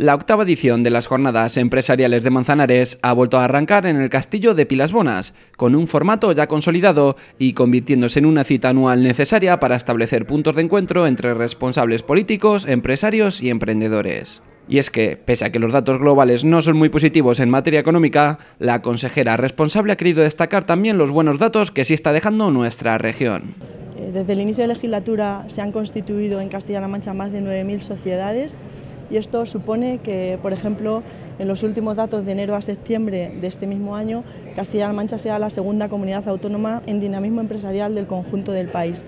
La octava edición de las jornadas empresariales de Manzanares ha vuelto a arrancar en el castillo de Pilas Bonas, con un formato ya consolidado y convirtiéndose en una cita anual necesaria para establecer puntos de encuentro entre responsables políticos, empresarios y emprendedores. Y es que, pese a que los datos globales no son muy positivos en materia económica, la consejera responsable ha querido destacar también los buenos datos que sí está dejando nuestra región. Eh, desde el inicio de la legislatura se han constituido en Castilla-La Mancha más de 9.000 sociedades y esto supone que, por ejemplo, en los últimos datos de enero a septiembre de este mismo año, Castilla-La Mancha sea la segunda comunidad autónoma en dinamismo empresarial del conjunto del país.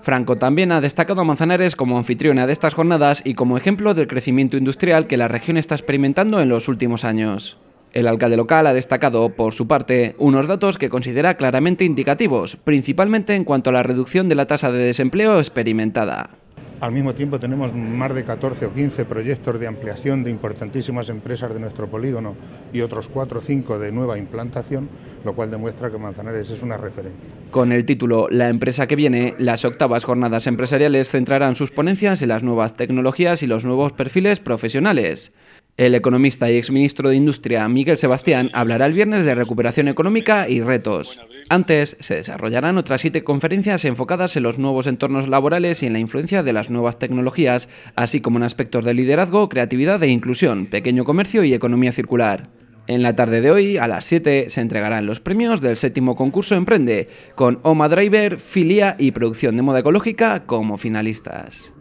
Franco también ha destacado a Manzanares como anfitriona de estas jornadas y como ejemplo del crecimiento industrial que la región está experimentando en los últimos años. El alcalde local ha destacado, por su parte, unos datos que considera claramente indicativos, principalmente en cuanto a la reducción de la tasa de desempleo experimentada. Al mismo tiempo tenemos más de 14 o 15 proyectos de ampliación de importantísimas empresas de nuestro polígono y otros 4 o 5 de nueva implantación, lo cual demuestra que Manzanares es una referencia. Con el título La empresa que viene, las octavas jornadas empresariales centrarán sus ponencias en las nuevas tecnologías y los nuevos perfiles profesionales. El economista y exministro de Industria Miguel Sebastián hablará el viernes de recuperación económica y retos. Antes, se desarrollarán otras siete conferencias enfocadas en los nuevos entornos laborales y en la influencia de las nuevas tecnologías, así como en aspectos de liderazgo, creatividad e inclusión, pequeño comercio y economía circular. En la tarde de hoy, a las 7, se entregarán los premios del séptimo concurso Emprende, con Oma Driver, Filia y Producción de Moda Ecológica como finalistas.